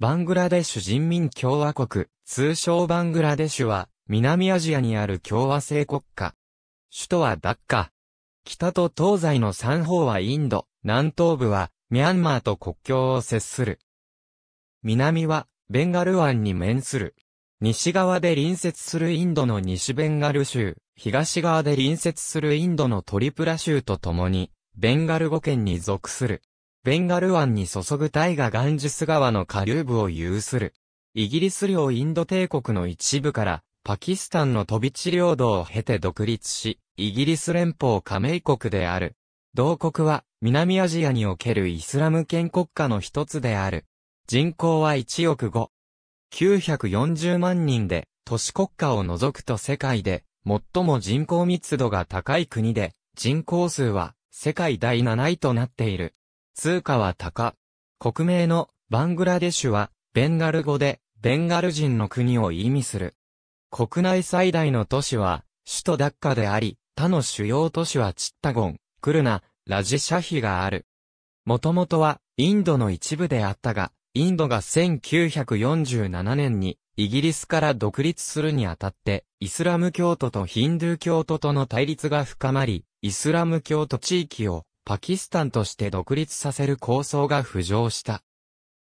バングラデシュ人民共和国、通称バングラデシュは、南アジアにある共和制国家。首都はダッカ。北と東西の三方はインド、南東部は、ミャンマーと国境を接する。南は、ベンガル湾に面する。西側で隣接するインドの西ベンガル州、東側で隣接するインドのトリプラ州と共に、ベンガル語圏に属する。ベンガル湾に注ぐ大河ガンジス川の下流部を有する。イギリス領インド帝国の一部から、パキスタンの飛び地領土を経て独立し、イギリス連邦加盟国である。同国は、南アジアにおけるイスラム圏国家の一つである。人口は1億5。940万人で、都市国家を除くと世界で、最も人口密度が高い国で、人口数は、世界第7位となっている。通貨は高。国名のバングラデシュは、ベンガル語で、ベンガル人の国を意味する。国内最大の都市は、首都ダッカであり、他の主要都市はチッタゴン、クルナ、ラジシャヒがある。もともとは、インドの一部であったが、インドが1947年に、イギリスから独立するにあたって、イスラム教徒とヒンドゥー教徒との対立が深まり、イスラム教徒地域をパキスタンとして独立させる構想が浮上した。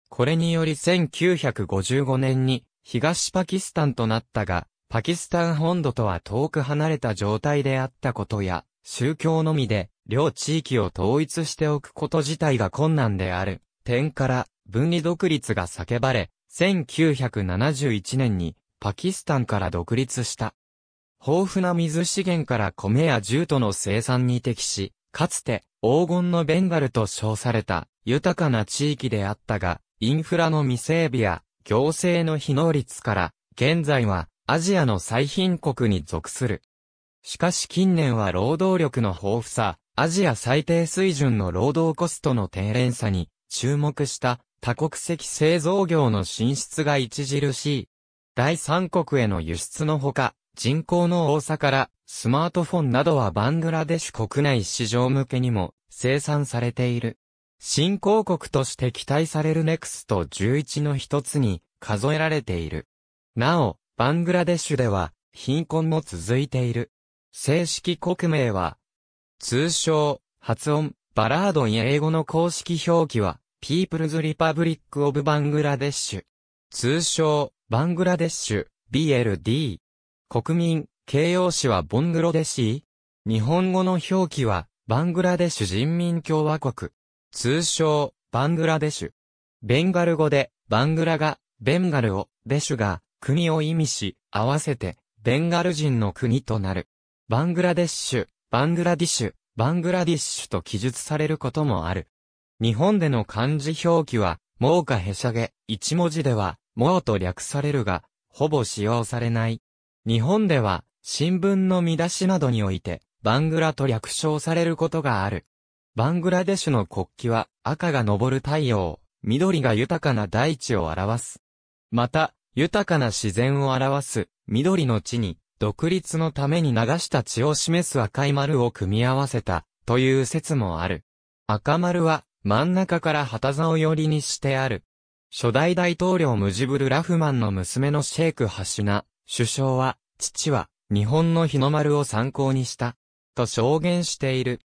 これにより1955年に東パキスタンとなったが、パキスタン本土とは遠く離れた状態であったことや、宗教のみで両地域を統一しておくこと自体が困難である点から分離独立が叫ばれ、1971年にパキスタンから独立した。豊富な水資源から米や銃との生産に適し、かつて黄金のベンガルと称された豊かな地域であったが、インフラの未整備や行政の非能率から現在はアジアの最貧国に属する。しかし近年は労働力の豊富さ、アジア最低水準の労働コストの低廉さに注目した多国籍製造業の進出が著しい。第三国への輸出のほか、人口の多さから、スマートフォンなどはバングラデシュ国内市場向けにも生産されている。新興国として期待されるネクスト11の一つに数えられている。なお、バングラデシュでは貧困も続いている。正式国名は、通称、発音、バラードン英語の公式表記は、People's Republic of Bangladesh。通称、バングラデシュ、BLD。国民、形容詞はボングロデシー日本語の表記は、バングラデシュ人民共和国。通称、バングラデシュ。ベンガル語で、バングラが、ベンガルを、デシュが、国を意味し、合わせて、ベンガル人の国となる。バングラデシュ、バングラディッシュ、バングラディッシュと記述されることもある。日本での漢字表記は、猛カへシャげ、一文字では、猛と略されるが、ほぼ使用されない。日本では、新聞の見出しなどにおいて、バングラと略称されることがある。バングラデシュの国旗は、赤が昇る太陽、緑が豊かな大地を表す。また、豊かな自然を表す、緑の地に、独立のために流した血を示す赤い丸を組み合わせた、という説もある。赤丸は、真ん中から旗竿寄りにしてある。初代大統領ムジブル・ラフマンの娘のシェイク・ハシナ、首相は、父は、日本の日の丸を参考にした、と証言している。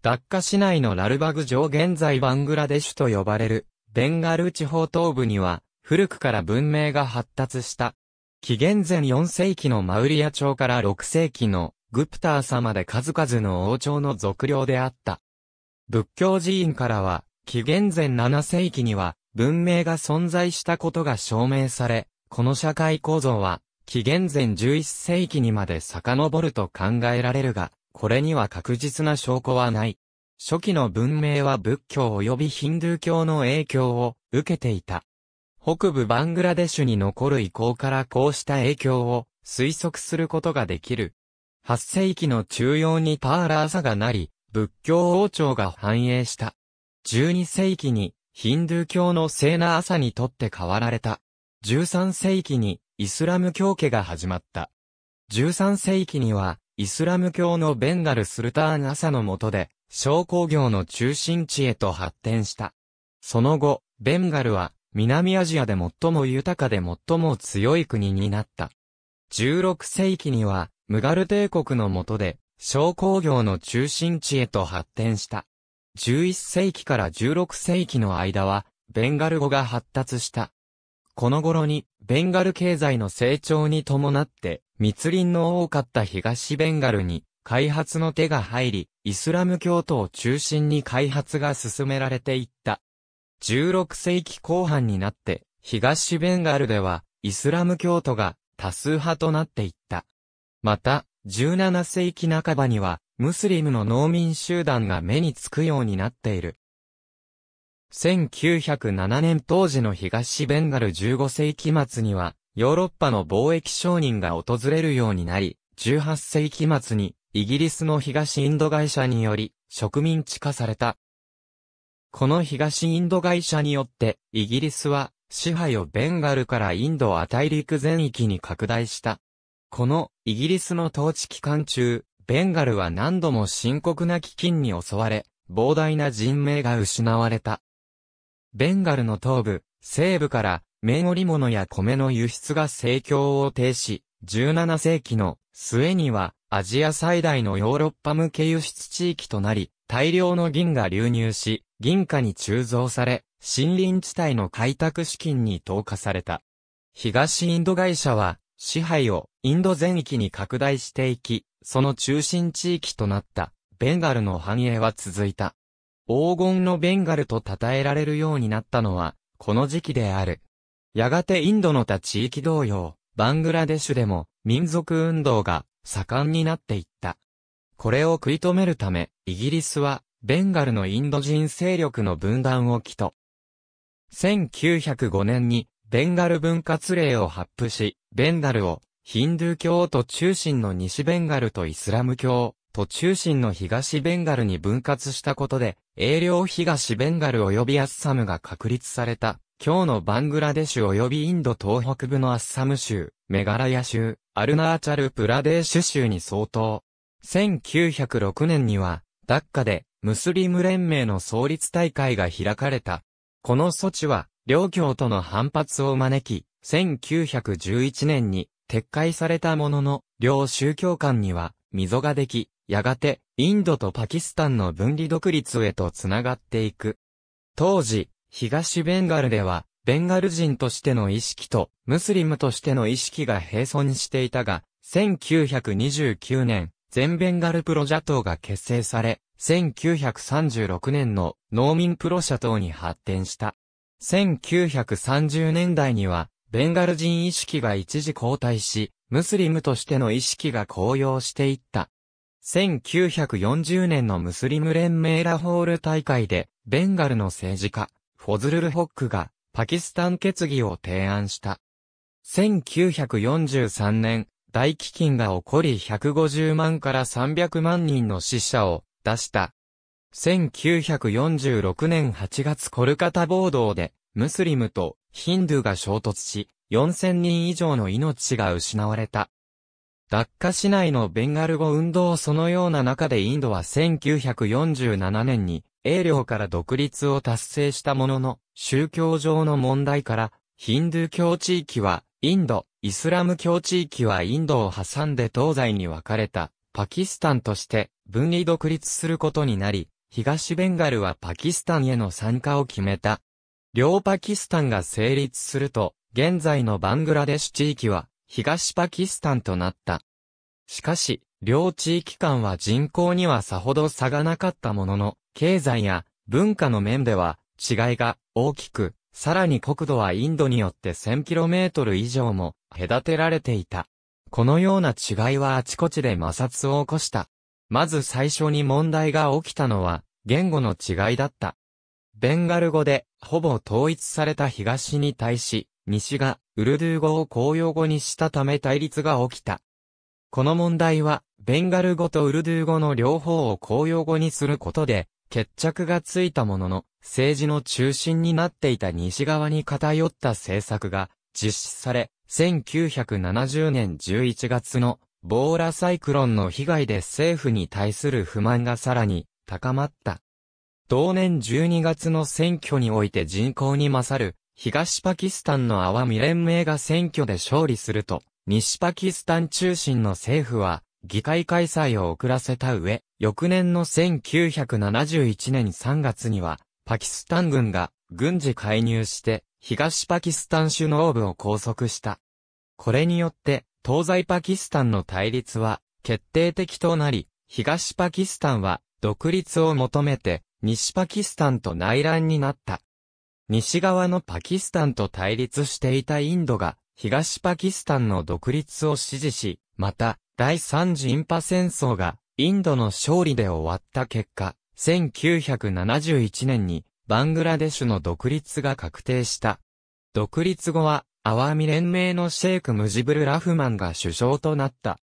ダッカ市内のラルバグ城現在バングラデシュと呼ばれる、ベンガル地方東部には、古くから文明が発達した。紀元前4世紀のマウリア朝から6世紀のグプター様で数々の王朝の俗領であった。仏教寺院からは、紀元前7世紀には文明が存在したことが証明され、この社会構造は紀元前11世紀にまで遡ると考えられるが、これには確実な証拠はない。初期の文明は仏教及びヒンドゥー教の影響を受けていた。北部バングラデシュに残る遺構からこうした影響を推測することができる。8世紀の中央にパーラーサがなり、仏教王朝が繁栄した。12世紀にヒンドゥー教の聖な朝ーサにとって変わられた。13世紀にイスラム教家が始まった。13世紀には、イスラム教のベンガルスルターンサの下で、商工業の中心地へと発展した。その後、ベンガルは、南アジアで最も豊かで最も強い国になった。16世紀には、ムガル帝国の下で、商工業の中心地へと発展した。11世紀から16世紀の間は、ベンガル語が発達した。この頃に、ベンガル経済の成長に伴って、密林の多かった東ベンガルに、開発の手が入り、イスラム教徒を中心に開発が進められていった。16世紀後半になって、東ベンガルでは、イスラム教徒が多数派となっていった。また、17世紀半ばには、ムスリムの農民集団が目につくようになっている。1907年当時の東ベンガル15世紀末には、ヨーロッパの貿易商人が訪れるようになり、18世紀末にイギリスの東インド会社により植民地化された。この東インド会社によってイギリスは支配をベンガルからインドア大陸全域に拡大した。このイギリスの統治期間中、ベンガルは何度も深刻な飢饉に襲われ、膨大な人命が失われた。ベンガルの東部、西部から綿織物や米の輸出が盛況を停止、17世紀の末にはアジア最大のヨーロッパ向け輸出地域となり、大量の銀が流入し、銀貨に鋳造され、森林地帯の開拓資金に投下された。東インド会社は支配をインド全域に拡大していき、その中心地域となったベンガルの繁栄は続いた。黄金のベンガルと称えられるようになったのは、この時期である。やがてインドの他地域同様、バングラデシュでも民族運動が盛んになっていった。これを食い止めるため、イギリスは、ベンガルのインド人勢力の分断を起と。1905年に、ベンガル分割令を発布し、ベンガルを、ヒンドゥー教と中心の西ベンガルとイスラム教と中心の東ベンガルに分割したことで、英領東ベンガル及びアッサムが確立された、今日のバングラデシュ及びインド東北部のアッサム州、メガラヤ州、アルナーチャルプラデーシュ州に相当。1906年には、ダッカで、ムスリム連盟の創立大会が開かれた。この措置は、両教との反発を招き、1911年に撤回されたものの、両宗教間には溝ができ、やがて、インドとパキスタンの分離独立へとつながっていく。当時、東ベンガルでは、ベンガル人としての意識と、ムスリムとしての意識が並存していたが、1929年、全ベンガルプロジャ党が結成され、1936年の農民プロ社党に発展した。1930年代には、ベンガル人意識が一時後退し、ムスリムとしての意識が高揚していった。1940年のムスリム連盟ラホール大会で、ベンガルの政治家、フォズルルホックが、パキスタン決議を提案した。1943年、大飢饉が起こり150万から300万人の死者を出した。1946年8月コルカタ暴動で、ムスリムとヒンドゥが衝突し、4000人以上の命が失われた。ダッカ市内のベンガル語運動そのような中でインドは1947年に英領から独立を達成したものの、宗教上の問題から、ヒンドゥー教地域はインド、イスラム教地域はインドを挟んで東西に分かれた、パキスタンとして分離独立することになり、東ベンガルはパキスタンへの参加を決めた。両パキスタンが成立すると、現在のバングラデシュ地域は東パキスタンとなった。しかし、両地域間は人口にはさほど差がなかったものの、経済や文化の面では違いが大きく、さらに国土はインドによって 1000km 以上も隔てられていた。このような違いはあちこちで摩擦を起こした。まず最初に問題が起きたのは、言語の違いだった。ベンガル語で、ほぼ統一された東に対し、西がウルドゥー語を公用語にしたため対立が起きた。この問題は、ベンガル語とウルドゥー語の両方を公用語にすることで、決着がついたものの、政治の中心になっていた西側に偏った政策が実施され、1970年11月のボーラサイクロンの被害で政府に対する不満がさらに高まった。同年12月の選挙において人口に勝る東パキスタンのアワミ連盟が選挙で勝利すると、西パキスタン中心の政府は、議会開催を遅らせた上、翌年の1971年3月には、パキスタン軍が軍事介入して、東パキスタン首脳部を拘束した。これによって、東西パキスタンの対立は決定的となり、東パキスタンは独立を求めて、西パキスタンと内乱になった。西側のパキスタンと対立していたインドが、東パキスタンの独立を支持し、また、第三次インパ戦争が、インドの勝利で終わった結果、1971年に、バングラデシュの独立が確定した。独立後は、アワーミ連盟のシェイク・ムジブル・ラフマンが首相となった。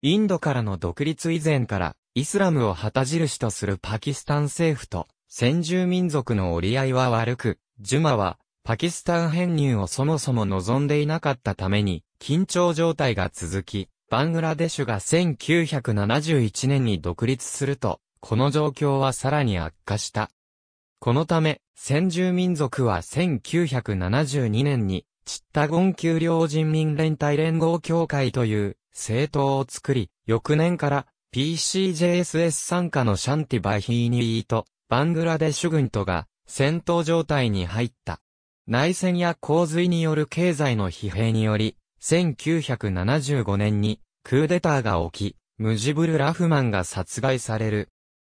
インドからの独立以前から、イスラムを旗印とするパキスタン政府と、先住民族の折り合いは悪く、ジュマは、パキスタン編入をそもそも望んでいなかったために、緊張状態が続き、バングラデシュが1971年に独立すると、この状況はさらに悪化した。このため、先住民族は1972年に、チッタゴン丘陵人民連帯連合協会という政党を作り、翌年から PCJSS 参加のシャンティバヒーニーとバングラデシュ軍とが戦闘状態に入った。内戦や洪水による経済の疲弊により、1975年にクーデターが起き、ムジブル・ラフマンが殺害される。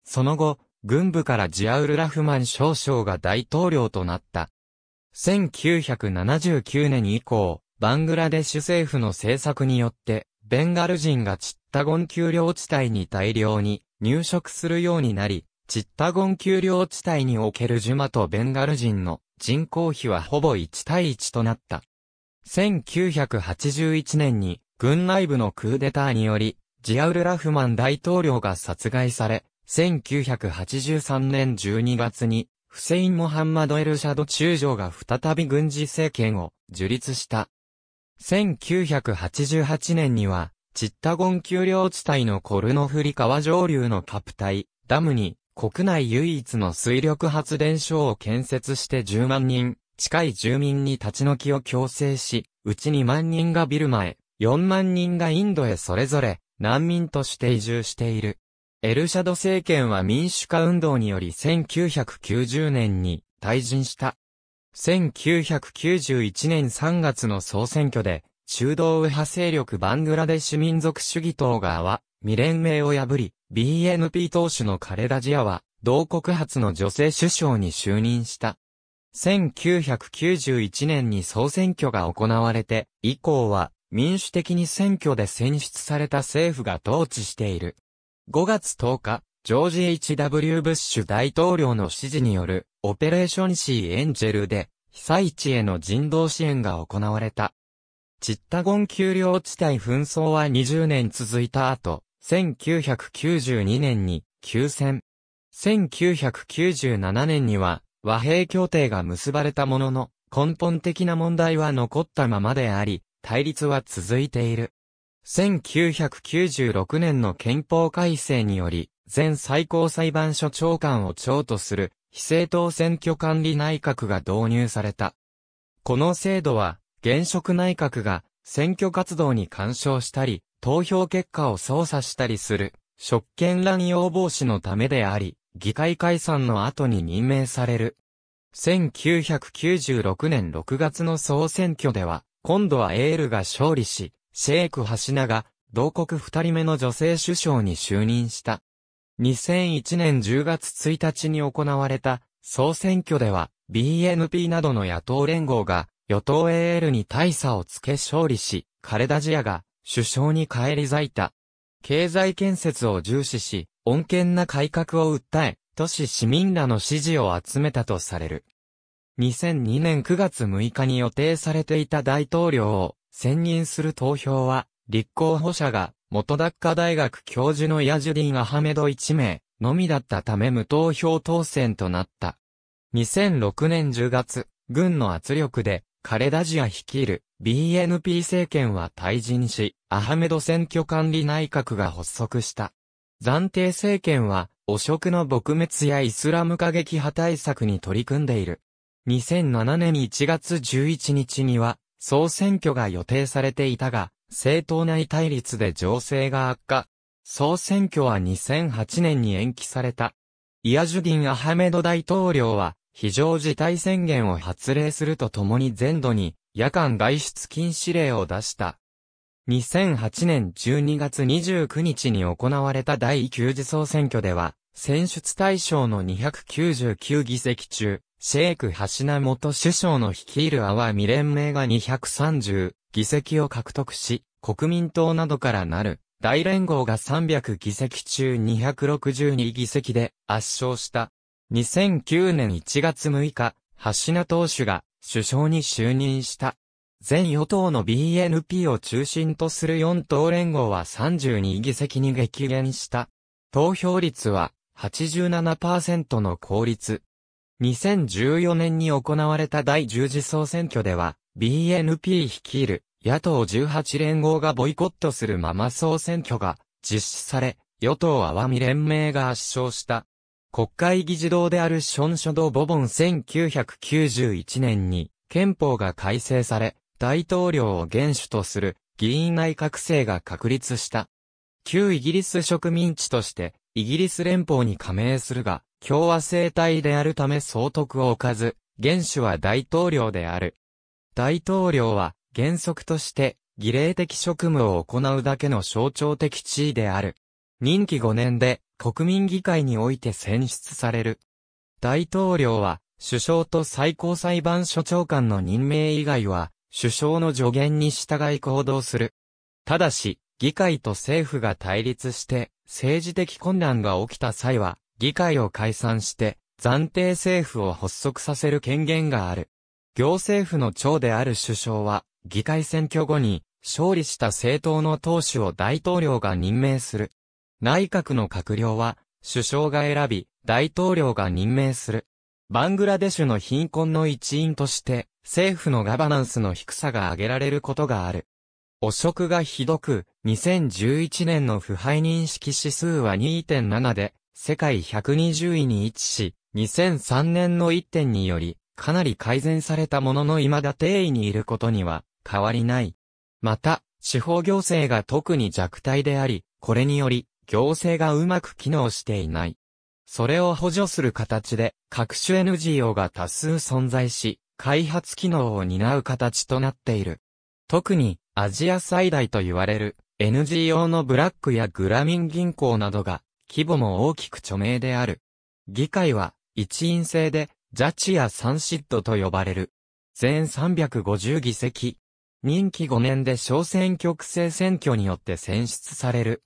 その後、軍部からジアウル・ラフマン少将が大統領となった。1979年以降、バングラデシュ政府の政策によって、ベンガル人がチッタゴン丘陵地帯に大量に入植するようになり、チッタゴン丘陵地帯におけるジュマとベンガル人の人口比はほぼ1対1となった。1981年に軍内部のクーデターにより、ジアウル・ラフマン大統領が殺害され、1983年12月に、フセイン・モハンマド・エルシャド中将が再び軍事政権を樹立した。1988年には、チッタゴン丘陵地帯のコルノフリ川上流のカプタイ、ダムに国内唯一の水力発電所を建設して10万人、近い住民に立ち退きを強制し、うち2万人がビルマへ、4万人がインドへそれぞれ、難民として移住している。エルシャド政権は民主化運動により1990年に退陣した。1991年3月の総選挙で、中道右派勢力バングラデシュ民族主義党側、未連盟を破り、BNP 党首のカレダジアは、同国発の女性首相に就任した。1991年に総選挙が行われて、以降は民主的に選挙で選出された政府が統治している。5月10日、ジョージ H.W. ブッシュ大統領の指示によるオペレーションシーエンジェルで被災地への人道支援が行われた。チッタゴン丘陵地帯紛争は20年続いた後、1992年に休戦。1997年には和平協定が結ばれたものの、根本的な問題は残ったままであり、対立は続いている。1996年の憲法改正により、全最高裁判所長官を長とする、非正当選挙管理内閣が導入された。この制度は、現職内閣が選挙活動に干渉したり、投票結果を操作したりする、職権乱用防止のためであり、議会解散の後に任命される。1996年6月の総選挙では、今度はエールが勝利し、シェイク・ハシナが、同国二人目の女性首相に就任した。2001年10月1日に行われた総選挙では BNP などの野党連合が与党 AL に大差をつけ勝利し、カレダジアが首相に返り咲いた。経済建設を重視し、穏健な改革を訴え、都市市民らの支持を集めたとされる。2002年9月6日に予定されていた大統領を選任する投票は、立候補者が元ダッカ大学教授のヤジュディン・アハメド1名のみだったため無投票当選となった。2006年10月、軍の圧力でカレダジア率いる BNP 政権は退陣し、アハメド選挙管理内閣が発足した。暫定政権は、汚職の撲滅やイスラム過激派対策に取り組んでいる。2007年1月11日には、総選挙が予定されていたが、政党内対立で情勢が悪化。総選挙は2008年に延期された。イアジュディン・アハメド大統領は、非常事態宣言を発令するとともに全土に夜間外出禁止令を出した。2008年12月29日に行われた第9次総選挙では、選出対象の299議席中、シェイク・ハシナ元首相の率いるアワーミ連盟が230議席を獲得し、国民党などからなる大連合が300議席中262議席で圧勝した。2009年1月6日、橋名党首が首相に就任した。全与党の BNP を中心とする4党連合は32議席に激減した。投票率は87%の効率。2014年に行われた第十次総選挙では、BNP 率いる野党18連合がボイコットするまま総選挙が実施され、与党アワミ連盟が圧勝した。国会議事堂であるション書道ボボン1991年に憲法が改正され、大統領を元首とする議員内閣制が確立した。旧イギリス植民地としてイギリス連邦に加盟するが、共和制体であるため総督を置かず、元首は大統領である。大統領は原則として儀礼的職務を行うだけの象徴的地位である。任期5年で国民議会において選出される。大統領は、首相と最高裁判所長官の任命以外は、首相の助言に従い行動する。ただし、議会と政府が対立して、政治的混乱が起きた際は、議会を解散して、暫定政府を発足させる権限がある。行政府の長である首相は、議会選挙後に、勝利した政党の党首を大統領が任命する。内閣の閣僚は、首相が選び、大統領が任命する。バングラデシュの貧困の一因として、政府のガバナンスの低さが挙げられることがある。汚職がひどく、2011年の腐敗認識指数は2.7で、世界120位に位置し、2003年の1点により、かなり改善されたものの未だ定位にいることには変わりない。また、地方行政が特に弱体であり、これにより、行政がうまく機能していない。それを補助する形で、各種 NGO が多数存在し、開発機能を担う形となっている。特に、アジア最大と言われる、NGO のブラックやグラミン銀行などが、規模も大きく著名である。議会は、一員制で、ジャチやサンシッドと呼ばれる。全350議席。任期5年で小選挙区制選挙によって選出される。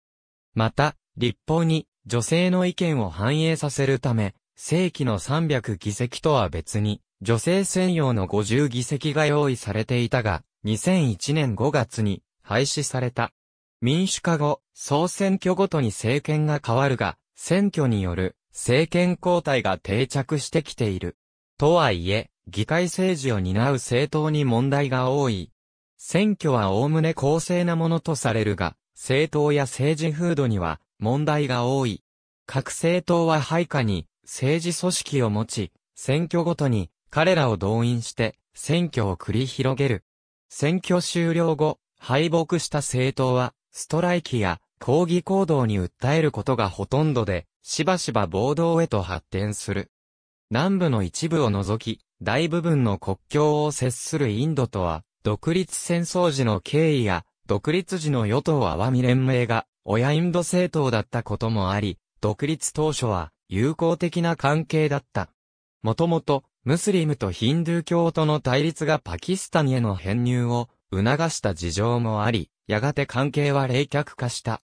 また、立法に女性の意見を反映させるため、正規の300議席とは別に、女性専用の50議席が用意されていたが、2001年5月に廃止された。民主化後、総選挙ごとに政権が変わるが、選挙による政権交代が定着してきている。とはいえ、議会政治を担う政党に問題が多い。選挙は概ね公正なものとされるが、政党や政治風土には問題が多い。各政党は配下に政治組織を持ち、選挙ごとに彼らを動員して選挙を繰り広げる。選挙終了後、敗北した政党はストライキや抗議行動に訴えることがほとんどで、しばしば暴動へと発展する。南部の一部を除き、大部分の国境を接するインドとは、独立戦争時の経緯や独立時の与党アワミ連盟が親インド政党だったこともあり、独立当初は友好的な関係だった。もともと、ムスリムとヒンドゥー教徒の対立がパキスタンへの編入を促した事情もあり、やがて関係は冷却化した。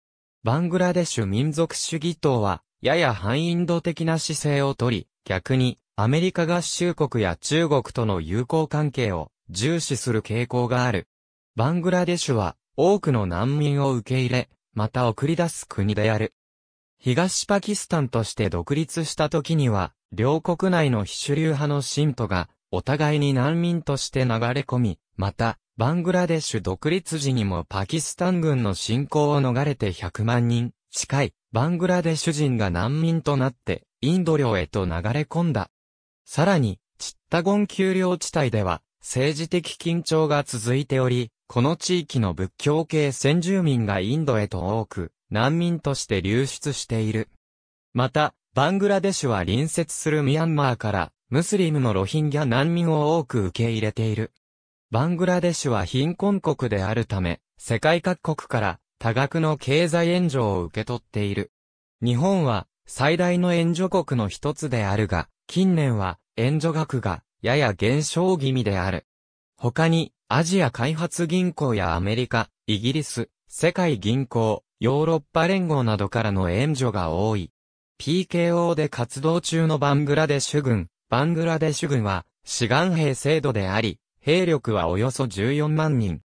バングラデシュ民族主義党は、やや反インド的な姿勢をとり、逆に、アメリカ合衆国や中国との友好関係を重視する傾向がある。バングラデシュは、多くの難民を受け入れ、また送り出す国である。東パキスタンとして独立した時には、両国内の非主流派の信徒が、お互いに難民として流れ込み、また、バングラデシュ独立時にもパキスタン軍の侵攻を逃れて100万人近いバングラデシュ人が難民となってインド領へと流れ込んだ。さらに、チッタゴン丘陵地帯では政治的緊張が続いており、この地域の仏教系先住民がインドへと多く、難民として流出している。また、バングラデシュは隣接するミャンマーから、ムスリムのロヒンギャ難民を多く受け入れている。バングラデシュは貧困国であるため、世界各国から多額の経済援助を受け取っている。日本は最大の援助国の一つであるが、近年は援助額がやや減少気味である。他にアジア開発銀行やアメリカ、イギリス、世界銀行、ヨーロッパ連合などからの援助が多い。PKO で活動中のバングラデシュ軍、バングラデシュ軍は、志願兵制度であり、兵力はおよそ14万人。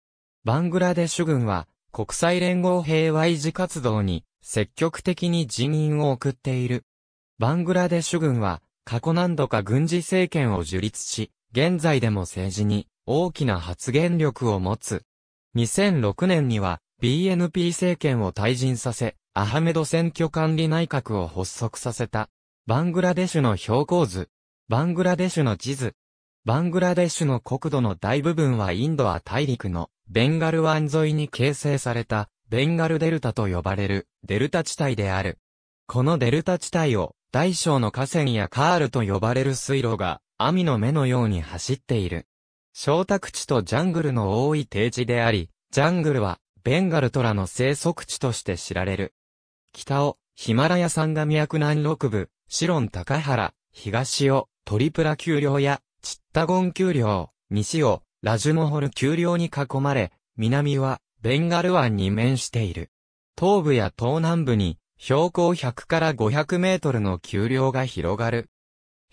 バングラデシュ軍は、国際連合平和維持活動に、積極的に人員を送っている。バングラデシュ軍は、過去何度か軍事政権を樹立し、現在でも政治に大きな発言力を持つ。2006年には BNP 政権を退陣させ、アハメド選挙管理内閣を発足させた。バングラデシュの標高図。バングラデシュの地図。バングラデシュの国土の大部分はインドア大陸のベンガル湾沿いに形成されたベンガルデルタと呼ばれるデルタ地帯である。このデルタ地帯を大小の河川やカールと呼ばれる水路が網の目のように走っている。小宅地とジャングルの多い低地であり、ジャングルはベンガルトラの生息地として知られる。北をヒマラヤ山が脈南六部、シロン高原、東をトリプラ丘陵やチッタゴン丘陵、西をラジュモホル丘陵に囲まれ、南はベンガル湾に面している。東部や東南部に標高100から500メートルの丘陵が広がる。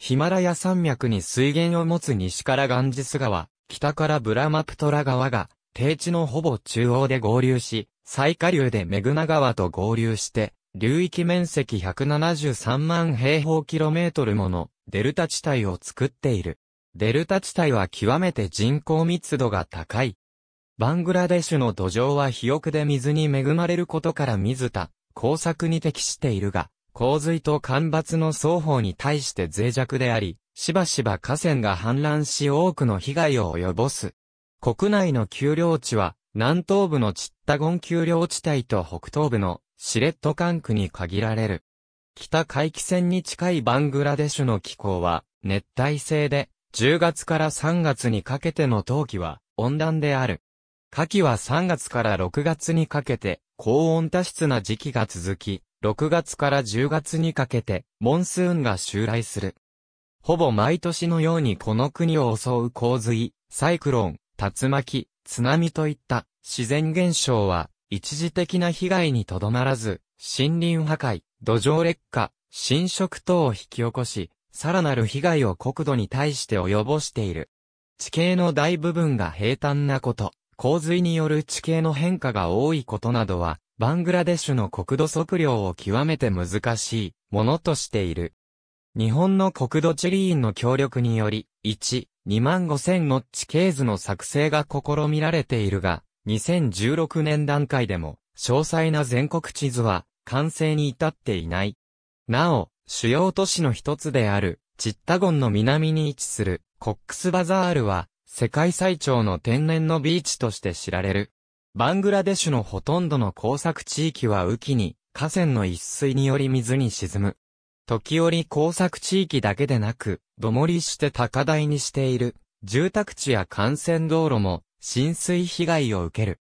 ヒマラヤ山脈に水源を持つ西からガンジス川、北からブラマプトラ川が、低地のほぼ中央で合流し、最下流でメグナ川と合流して、流域面積173万平方キロメートルものデルタ地帯を作っている。デルタ地帯は極めて人口密度が高い。バングラデシュの土壌は肥沃で水に恵まれることから水田、耕作に適しているが、洪水と干ばつの双方に対して脆弱であり、しばしば河川が氾濫し多くの被害を及ぼす。国内の丘陵地は、南東部のチッタゴン丘陵地帯と北東部のシレット管区に限られる。北海気線に近いバングラデシュの気候は熱帯性で、10月から3月にかけての冬季は温暖である。夏季は3月から6月にかけて高温多湿な時期が続き、6月から10月にかけて、モンスーンが襲来する。ほぼ毎年のようにこの国を襲う洪水、サイクロン、竜巻、津波といった自然現象は、一時的な被害にとどまらず、森林破壊、土壌劣化、侵食等を引き起こし、さらなる被害を国土に対して及ぼしている。地形の大部分が平坦なこと、洪水による地形の変化が多いことなどは、バングラデシュの国土測量を極めて難しいものとしている。日本の国土地理院の協力により、1、2万5000の地形図の作成が試みられているが、2016年段階でも、詳細な全国地図は、完成に至っていない。なお、主要都市の一つである、チッタゴンの南に位置する、コックスバザールは、世界最長の天然のビーチとして知られる。バングラデシュのほとんどの工作地域は雨季に河川の一水により水に沈む。時折工作地域だけでなく、どもりして高台にしている、住宅地や幹線道路も浸水被害を受ける。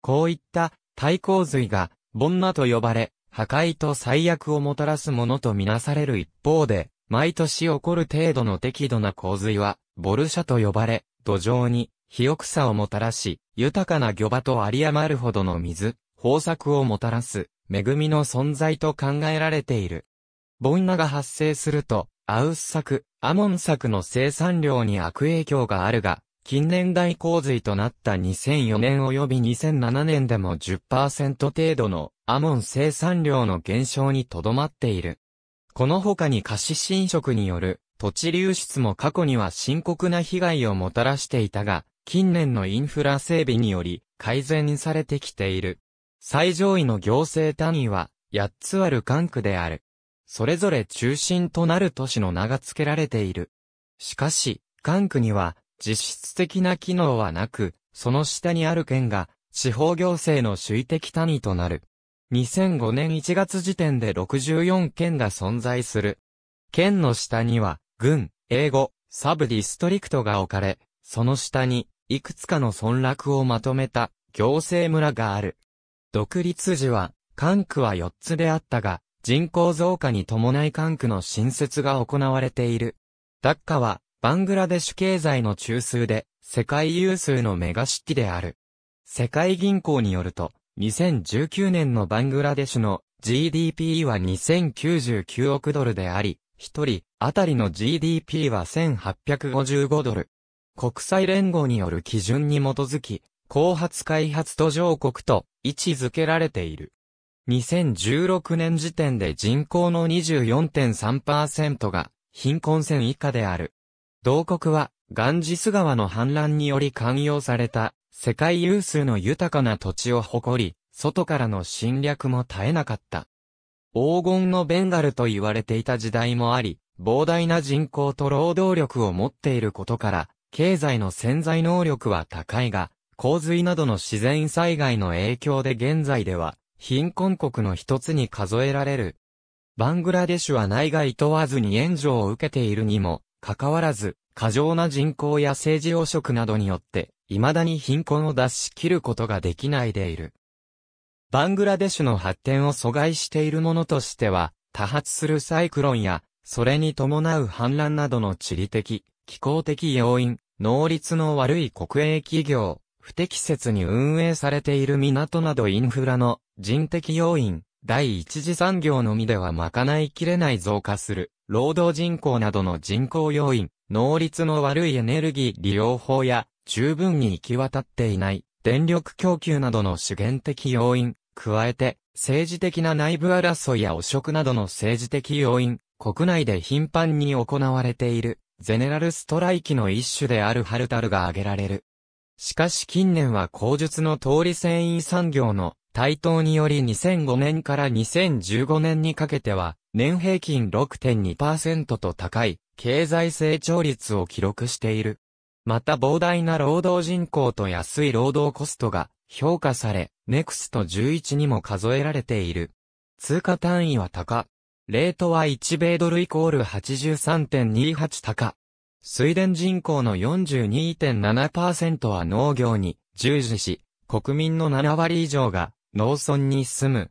こういった大洪水が、ボンナと呼ばれ、破壊と最悪をもたらすものとみなされる一方で、毎年起こる程度の適度な洪水は、ボルシャと呼ばれ、土壌に肥沃さをもたらし、豊かな漁場と有り余るほどの水、豊作をもたらす、恵みの存在と考えられている。ボンナが発生すると、アウス作、アモン作の生産量に悪影響があるが、近年大洪水となった2004年及び2007年でも10%程度のアモン生産量の減少にとどまっている。この他に貸し侵食による土地流出も過去には深刻な被害をもたらしていたが、近年のインフラ整備により改善されてきている。最上位の行政単位は8つある管区である。それぞれ中心となる都市の名が付けられている。しかし、管区には実質的な機能はなく、その下にある県が地方行政の主意的単位となる。2005年1月時点で64県が存在する。県の下には、軍、英語、サブディストリクトが置かれ、その下に、いくつかの村落をまとめた行政村がある。独立時は、管区は4つであったが、人口増加に伴い管区の新設が行われている。ダッカは、バングラデシュ経済の中枢で、世界有数のメガシティである。世界銀行によると、2019年のバングラデシュの GDP は2099億ドルであり、1人当たりの GDP は1855ドル。国際連合による基準に基づき、後発開発途上国と位置づけられている。2016年時点で人口の24.3%が貧困線以下である。同国はガンジス川の氾濫により寛容された世界有数の豊かな土地を誇り、外からの侵略も絶えなかった。黄金のベンガルと言われていた時代もあり、膨大な人口と労働力を持っていることから、経済の潜在能力は高いが、洪水などの自然災害の影響で現在では、貧困国の一つに数えられる。バングラデシュは内外問わずに援助を受けているにも、かかわらず、過剰な人口や政治汚職などによって、未だに貧困を脱し切ることができないでいる。バングラデシュの発展を阻害しているものとしては、多発するサイクロンや、それに伴う反乱などの地理的、気候的要因、能率の悪い国営企業、不適切に運営されている港などインフラの人的要因、第一次産業のみでは賄いきれない増加する、労働人口などの人口要因、能率の悪いエネルギー利用法や、十分に行き渡っていない、電力供給などの資源的要因、加えて、政治的な内部争いや汚職などの政治的要因、国内で頻繁に行われている、ゼネラルストライキの一種であるハルタルが挙げられる。しかし近年は口述の通り繊維産業の台頭により2005年から2015年にかけては年平均6.2%と高い経済成長率を記録している。また膨大な労働人口と安い労働コストが評価され、ネクスト11にも数えられている。通貨単位は高、レートは1米ドルイコール83.28高。水田人口の42.7%は農業に従事し、国民の7割以上が農村に住む。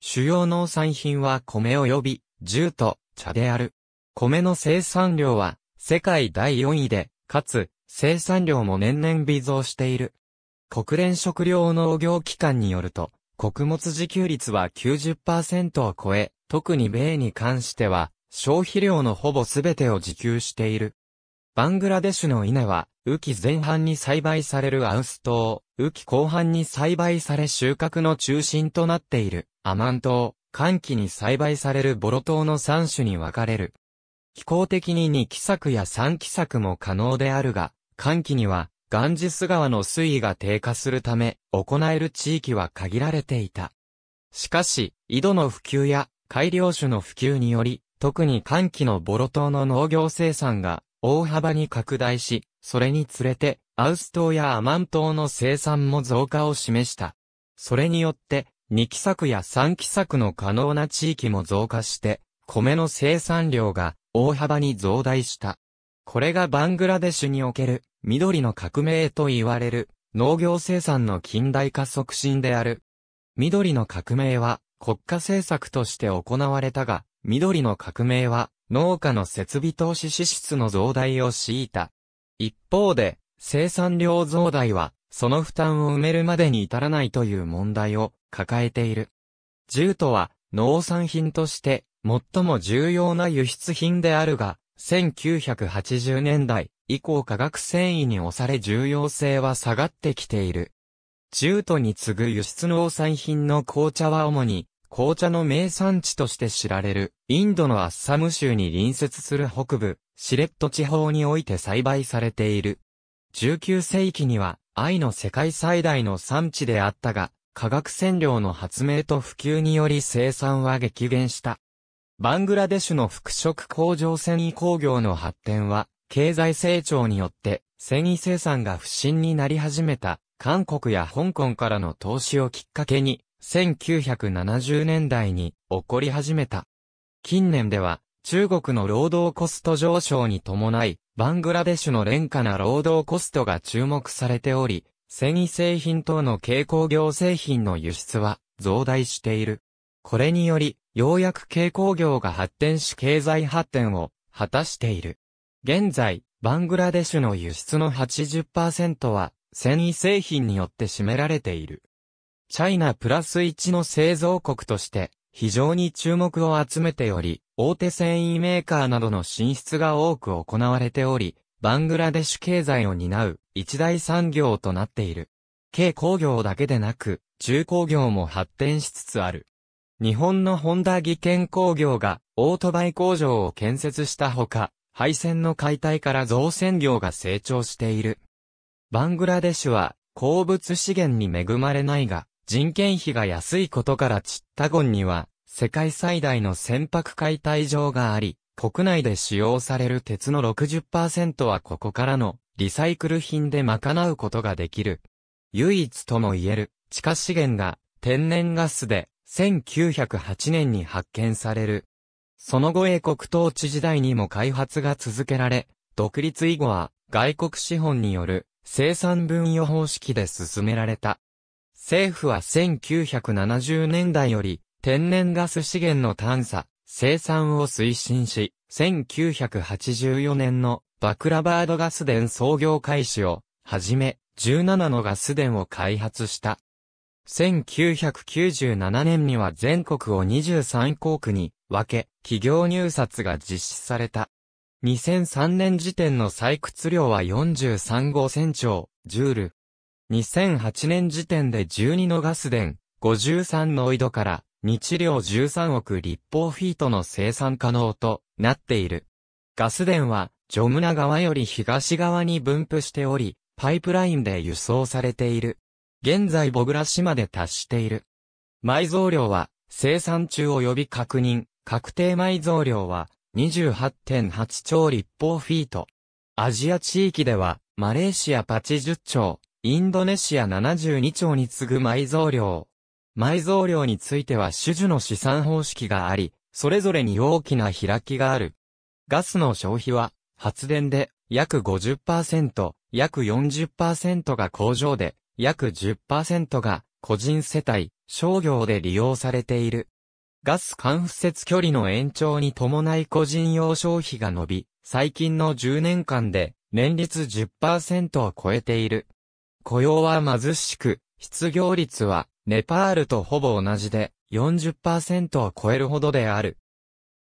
主要農産品は米及び、銃と茶である。米の生産量は世界第4位で、かつ生産量も年々微増している。国連食糧農業機関によると、穀物自給率は90%を超え、特に米に関しては、消費量のほぼ全てを自給している。バングラデシュの稲は、雨季前半に栽培されるアウス島、雨季後半に栽培され収穫の中心となっているアマン島、寒季に栽培されるボロ島の3種に分かれる。気候的に2期作や3期作も可能であるが、寒季にはガンジス川の水位が低下するため、行える地域は限られていた。しかし、井戸の普及や改良種の普及により、特に寒気のボロ島の農業生産が大幅に拡大し、それにつれて、アウス島やアマン島の生産も増加を示した。それによって、二期作や三期作の可能な地域も増加して、米の生産量が大幅に増大した。これがバングラデシュにおける緑の革命と言われる農業生産の近代化促進である。緑の革命は国家政策として行われたが、緑の革命は農家の設備投資支出の増大を強いた。一方で、生産量増大は、その負担を埋めるまでに至らないという問題を抱えている。重とは農産品として最も重要な輸出品であるが、1980年代以降化学繊維に押され重要性は下がってきている。中途に次ぐ輸出農産品の紅茶は主に、紅茶の名産地として知られる、インドのアッサム州に隣接する北部、シレット地方において栽培されている。19世紀には、愛の世界最大の産地であったが、化学染料の発明と普及により生産は激減した。バングラデシュの服飾工場繊維工業の発展は、経済成長によって、繊維生産が不振になり始めた韓国や香港からの投資をきっかけに、1970年代に起こり始めた。近年では、中国の労働コスト上昇に伴い、バングラデシュの廉価な労働コストが注目されており、繊維製品等の軽工業製品の輸出は増大している。これにより、ようやく軽工業が発展し経済発展を果たしている。現在、バングラデシュの輸出の80%は繊維製品によって占められている。チャイナプラス1の製造国として非常に注目を集めており、大手繊維メーカーなどの進出が多く行われており、バングラデシュ経済を担う一大産業となっている。軽工業だけでなく、重工業も発展しつつある。日本のホンダ技研工業がオートバイ工場を建設したほか、配線の解体から造船業が成長している。バングラデシュは鉱物資源に恵まれないが、人件費が安いことからチッタゴンには、世界最大の船舶解体場があり、国内で使用される鉄の60%はここからのリサイクル品で賄うことができる。唯一とも言える地下資源が天然ガスで1908年に発見される。その後英国統治時代にも開発が続けられ、独立以後は外国資本による生産分与方式で進められた。政府は1970年代より天然ガス資源の探査、生産を推進し、1984年のバクラバードガス田創業開始をはじめ、17のガス田を開発した。1997年には全国を23航区に分け、企業入札が実施された。2003年時点の採掘量は43号船長、ジュール。2008年時点で12のガス田、53の井戸から、日量13億立方フィートの生産可能となっている。ガス田は、ジョムナ川より東側に分布しており、パイプラインで輸送されている。現在ボグラシまで達している。埋蔵量は、生産中及び確認、確定埋蔵量は、28.8兆立方フィート。アジア地域では、マレーシア8 0兆、インドネシア72兆に次ぐ埋蔵量。埋蔵量については種々の資産方式があり、それぞれに大きな開きがある。ガスの消費は、発電で約50%、約40%が工場で、約10%が個人世帯、商業で利用されている。ガス間付設距離の延長に伴い個人用消費が伸び、最近の10年間で年率10%を超えている。雇用は貧しく、失業率はネパールとほぼ同じで40%を超えるほどである。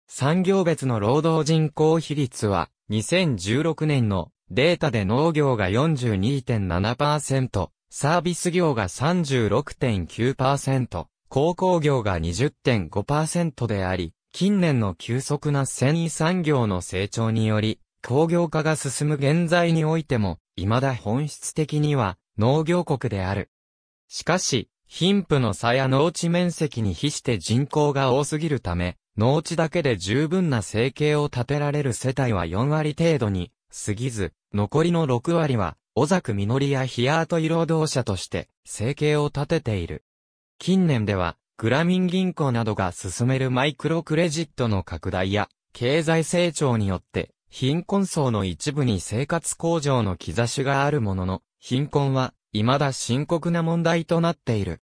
産業別の労働人口比率は2016年のデータで農業が42.7%、サービス業が36.9%、鉱工業が20.5%であり、近年の急速な繊維産業の成長により、工業化が進む現在においても、未だ本質的には農業国である。しかし、貧富の差や農地面積に比して人口が多すぎるため、農地だけで十分な生計を立てられる世帯は4割程度に過ぎず、残りの6割は、小作実やヒアート労働者として生計を立てている。近年では、グラミン銀行などが進めるマイクロクレジットの拡大や、経済成長によって、貧困層の一部に生活向上の兆しがあるものの、貧困は、未だ深刻な問題となっている。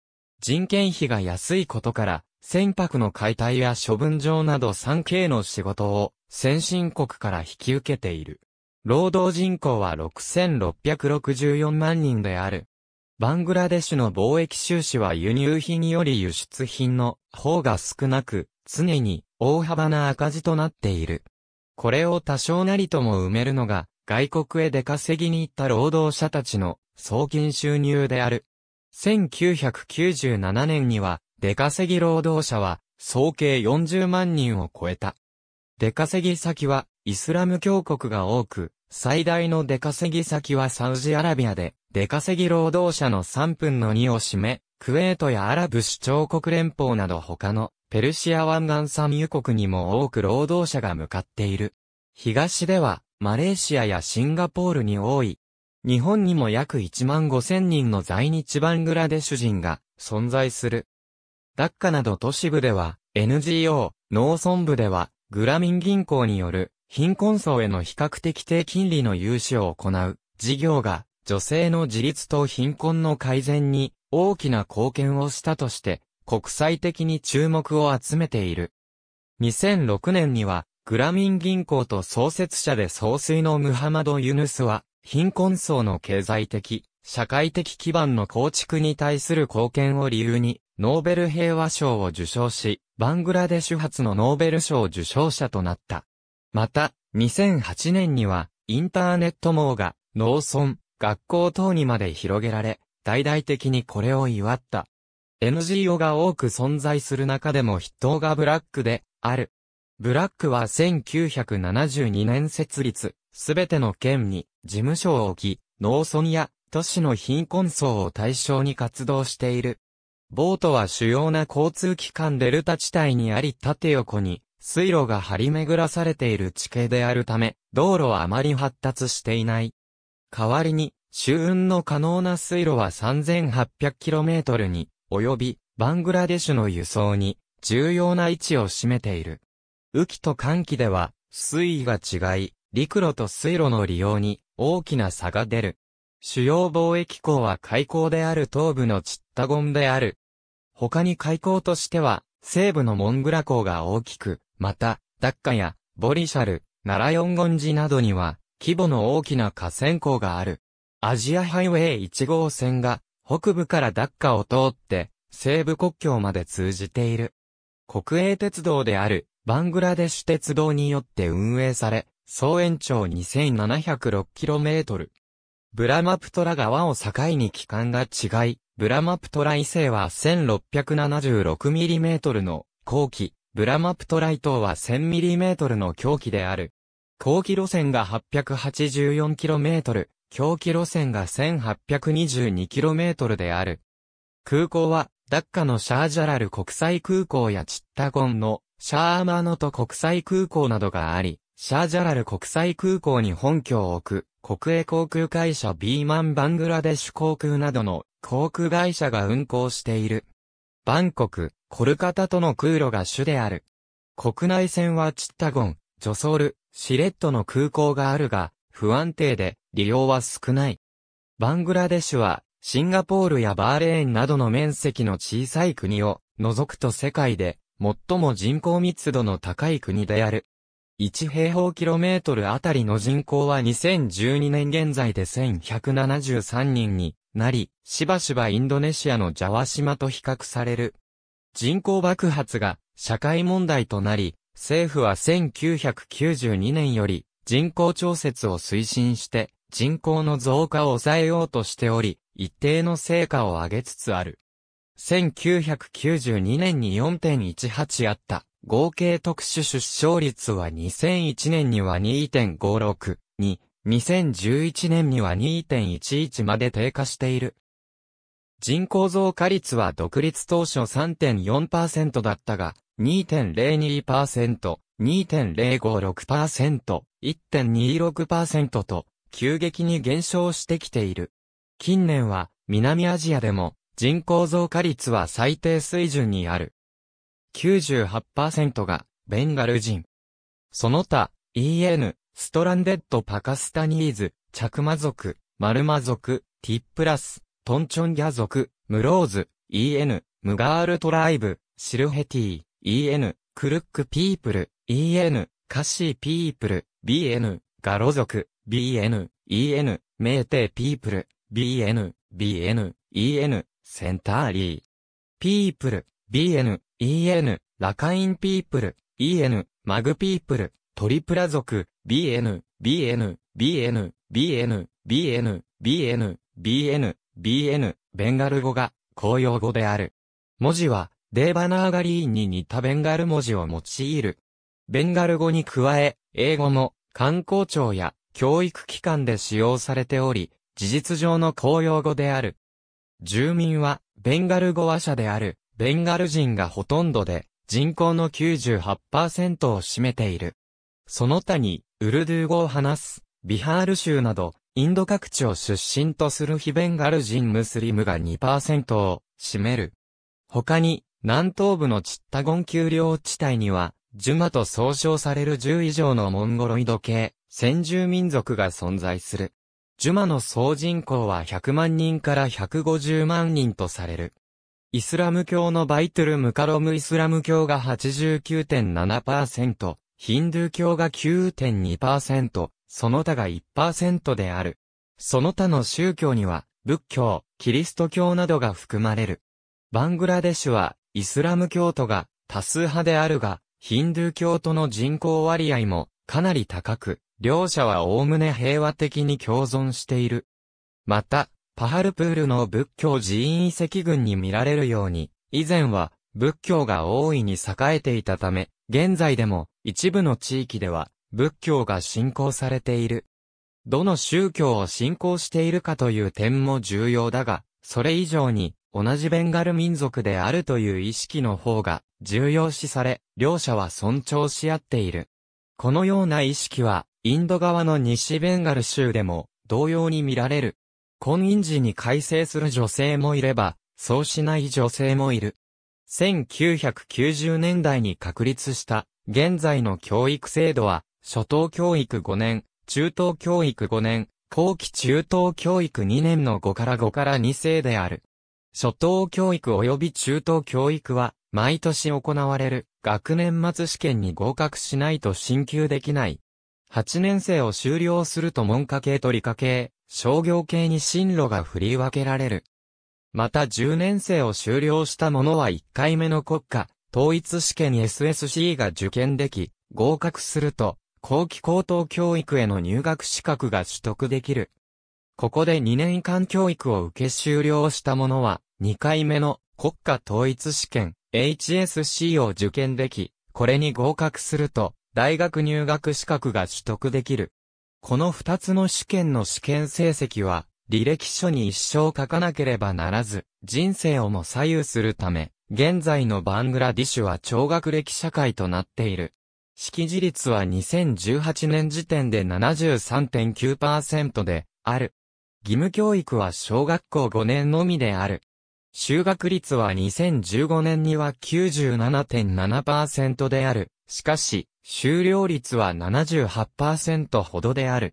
人件費が安いことから、船舶の解体や処分場など 3K の仕事を、先進国から引き受けている。労働人口は6664万人である。バングラデシュの貿易収支は輸入品より輸出品の方が少なく、常に大幅な赤字となっている。これを多少なりとも埋めるのが、外国へ出稼ぎに行った労働者たちの送金収入である。1997年には、出稼ぎ労働者は、総計40万人を超えた。出稼ぎ先は、イスラム教国が多く、最大の出稼ぎ先はサウジアラビアで、出稼ぎ労働者の3分の2を占め、クウェートやアラブ首長国連邦など他のペルシア湾岸産油国にも多く労働者が向かっている。東では、マレーシアやシンガポールに多い。日本にも約1万5千人の在日バングラデシュ人が存在する。ダッカなど都市部では NGO、農村部ではグラミン銀行による貧困層への比較的低金利の融資を行う事業が女性の自立と貧困の改善に大きな貢献をしたとして、国際的に注目を集めている。2006年には、グラミン銀行と創設者で総帥のムハマド・ユヌスは、貧困層の経済的、社会的基盤の構築に対する貢献を理由に、ノーベル平和賞を受賞し、バングラデシュ発のノーベル賞受賞者となった。また、2008年には、インターネット網が、農村、学校等にまで広げられ、大々的にこれを祝った。NGO が多く存在する中でも筆頭がブラックで、ある。ブラックは1972年設立、すべての県に事務所を置き、農村や都市の貧困層を対象に活動している。ボートは主要な交通機関デルタ地帯にあり縦横に水路が張り巡らされている地形であるため、道路はあまり発達していない。代わりに、周運の可能な水路は 3800km に及び、バングラデシュの輸送に重要な位置を占めている。雨季と寒季では、水位が違い、陸路と水路の利用に大きな差が出る。主要貿易港は海港である東部のチッタゴンである。他に海港としては、西部のモングラ港が大きく、また、ダッカや、ボリシャル、ナラヨンゴンジなどには、規模の大きな河川港がある。アジアハイウェイ1号線が北部からダッカを通って西部国境まで通じている。国営鉄道であるバングラデシュ鉄道によって運営され、総延長 2706km。ブラマプトラ川を境に期間が違い、ブラマプトラ以西は 1676mm の後期、ブラマプトライ島は 1000mm の狂気である。高気路線が 884km、狂気路線が 1822km である。空港は、ダッカのシャージャラル国際空港やチッタゴンのシャーマーノと国際空港などがあり、シャージャラル国際空港に本拠を置く、国営航空会社ビーマンバングラデシュ航空などの航空会社が運航している。バンコク、コルカタとの空路が主である。国内線はチッタゴン、ジョソール、シレットの空港があるが、不安定で利用は少ない。バングラデシュは、シンガポールやバーレーンなどの面積の小さい国を除くと世界で最も人口密度の高い国である。1平方キロメートルあたりの人口は2012年現在で1173人になり、しばしばインドネシアのジャワ島と比較される。人口爆発が社会問題となり、政府は1992年より人口調節を推進して人口の増加を抑えようとしており、一定の成果を上げつつある。1992年に4.18あった合計特殊出生率は2001年には2.56に、2011年には2.11まで低下している。人口増加率は独立当初3.4%だったが、2.02%、2.056%、1.26%と、急激に減少してきている。近年は、南アジアでも、人口増加率は最低水準にある。98%が、ベンガル人。その他、EN、ストランデッドパカスタニーズ、チャクマ族、マルマ族、ティップラス、トンチョンギャ族、ムローズ、EN、ムガールトライブ、シルヘティ、EN、クルックピープル、EN、カシーピープル、BN、ガロ族、BN、EN、メーテーピープル、BN、BN、EN、センターリー。ピープル、BN、EN、ラカインピープル、EN、マグピープル、トリプラ族、BN、BN、BN、BN、BN、BN、BN、BN、BN、ベンガル語が公用語である。文字は、デーバナーガリーンに似たベンガル文字を用いる。ベンガル語に加え、英語も観光庁や教育機関で使用されており、事実上の公用語である。住民は、ベンガル語話者である、ベンガル人がほとんどで、人口の98%を占めている。その他に、ウルドゥー語を話す、ビハール州など、インド各地を出身とする非ベンガル人ムスリムが2%を占める。他に、南東部のチッタゴン丘陵地帯には、ジュマと総称される10以上のモンゴロイド系、先住民族が存在する。ジュマの総人口は100万人から150万人とされる。イスラム教のバイトゥル・ムカロム・イスラム教が89.7%、ヒンドゥー教が9.2%、その他が1%である。その他の宗教には、仏教、キリスト教などが含まれる。バングラデシュは、イスラム教徒が多数派であるが、ヒンドゥー教徒の人口割合もかなり高く、両者はおおむね平和的に共存している。また、パハルプールの仏教寺院遺跡群に見られるように、以前は仏教が大いに栄えていたため、現在でも一部の地域では仏教が信仰されている。どの宗教を信仰しているかという点も重要だが、それ以上に同じベンガル民族であるという意識の方が重要視され、両者は尊重し合っている。このような意識は、インド側の西ベンガル州でも同様に見られる。婚姻時に改正する女性もいれば、そうしない女性もいる。1990年代に確立した現在の教育制度は、初等教育5年、中等教育5年、後期中等教育2年の5から5から2世である。初等教育及び中等教育は、毎年行われる学年末試験に合格しないと進級できない。8年生を修了すると文科系と理科系、商業系に進路が振り分けられる。また10年生を修了した者は1回目の国家、統一試験 SSC が受験でき、合格すると、後期高等教育への入学資格が取得できる。ここで2年間教育を受け修了した者は、2回目の国家統一試験 HSC を受験でき、これに合格すると、大学入学資格が取得できる。この2つの試験の試験成績は、履歴書に一生書かなければならず、人生をも左右するため、現在のバングラディシュは超学歴社会となっている。識字率は2018年時点で73.9%で、ある。義務教育は小学校5年のみである。就学率は2015年には97.7%である。しかし、修了率は78%ほどである。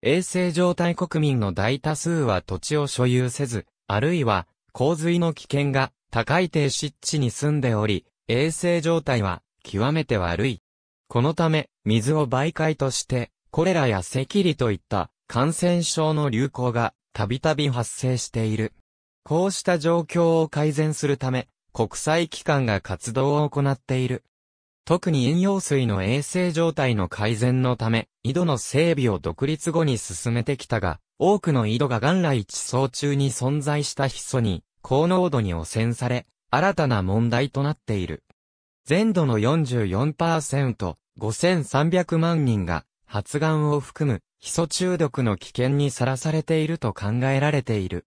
衛生状態国民の大多数は土地を所有せず、あるいは洪水の危険が高い低湿地に住んでおり、衛生状態は極めて悪い。このため、水を媒介として、コレラや赤痢といった感染症の流行がたびたび発生している。こうした状況を改善するため、国際機関が活動を行っている。特に飲用水の衛生状態の改善のため、井戸の整備を独立後に進めてきたが、多くの井戸が元来地層中に存在したヒ素に、高濃度に汚染され、新たな問題となっている。全土の44%、5300万人が、発がんを含む、ヒ素中毒の危険にさらされていると考えられている。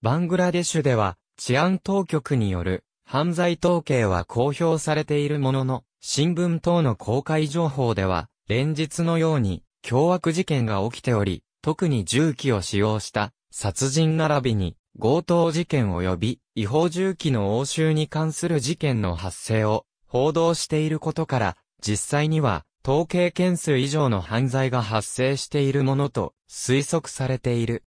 バングラデシュでは、治安当局による、犯罪統計は公表されているものの、新聞等の公開情報では、連日のように、凶悪事件が起きており、特に銃器を使用した殺人並びに強盗事件及び違法銃器の押収に関する事件の発生を報道していることから、実際には統計件数以上の犯罪が発生しているものと推測されている。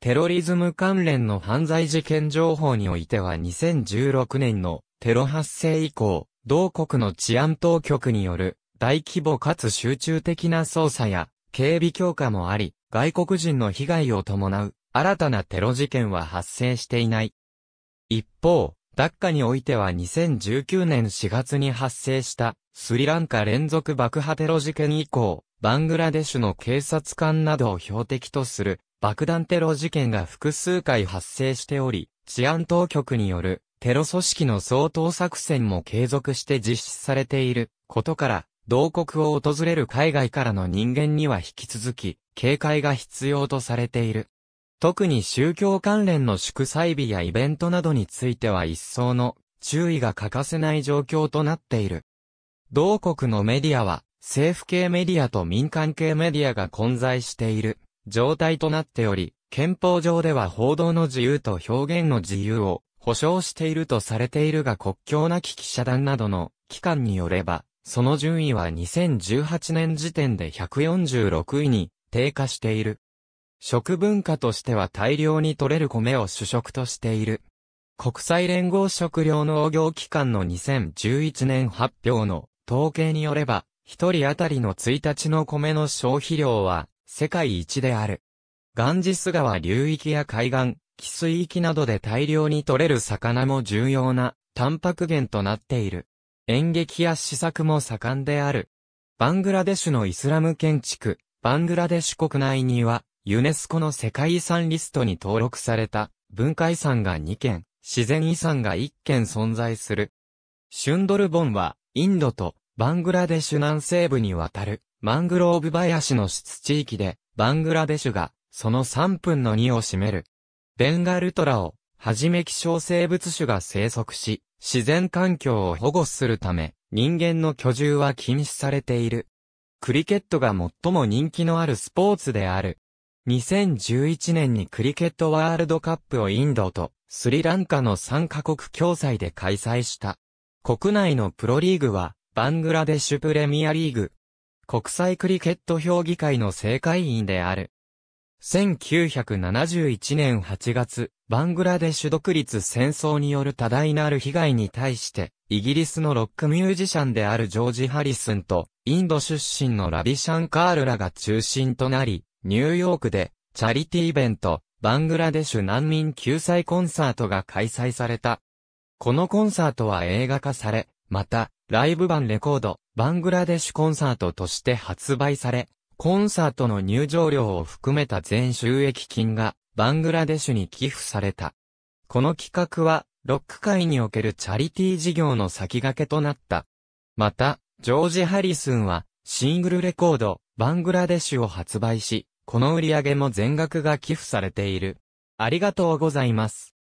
テロリズム関連の犯罪事件情報においては2016年のテロ発生以降、同国の治安当局による大規模かつ集中的な捜査や警備強化もあり、外国人の被害を伴う新たなテロ事件は発生していない。一方、ダッカにおいては2019年4月に発生したスリランカ連続爆破テロ事件以降、バングラデシュの警察官などを標的とする爆弾テロ事件が複数回発生しており、治安当局によるテロ組織の総統作戦も継続して実施されていることから、同国を訪れる海外からの人間には引き続き、警戒が必要とされている。特に宗教関連の祝祭日やイベントなどについては一層の注意が欠かせない状況となっている。同国のメディアは、政府系メディアと民間系メディアが混在している状態となっており、憲法上では報道の自由と表現の自由を保障しているとされているが国境なき記者団などの機関によれば、その順位は2018年時点で146位に低下している。食文化としては大量に取れる米を主食としている。国際連合食糧農業機関の2011年発表の統計によれば、一人当たりの1日の米の消費量は世界一である。ガンジス川流域や海岸、寄水域などで大量に獲れる魚も重要な、タンパク源となっている。演劇や試作も盛んである。バングラデシュのイスラム建築、バングラデシュ国内には、ユネスコの世界遺産リストに登録された、文化遺産が2件、自然遺産が1件存在する。シュンドルボンは、インドとバングラデシュ南西部にわたる、マングローブ林の湿地域で、バングラデシュが、その3分の2を占める。ベンガルトラを、はじめ希少生物種が生息し、自然環境を保護するため、人間の居住は禁止されている。クリケットが最も人気のあるスポーツである。2011年にクリケットワールドカップをインドとスリランカの3カ国共催で開催した。国内のプロリーグはバングラデシュプレミアリーグ。国際クリケット評議会の正会員である。1971年8月、バングラデシュ独立戦争による多大なる被害に対して、イギリスのロックミュージシャンであるジョージ・ハリスンと、インド出身のラビシャン・カールらが中心となり、ニューヨークで、チャリティーイベント、バングラデシュ難民救済コンサートが開催された。このコンサートは映画化され、また、ライブ版レコード、バングラデシュコンサートとして発売され、コンサートの入場料を含めた全収益金がバングラデシュに寄付された。この企画はロック界におけるチャリティー事業の先駆けとなった。また、ジョージ・ハリスンはシングルレコードバングラデシュを発売し、この売り上げも全額が寄付されている。ありがとうございます。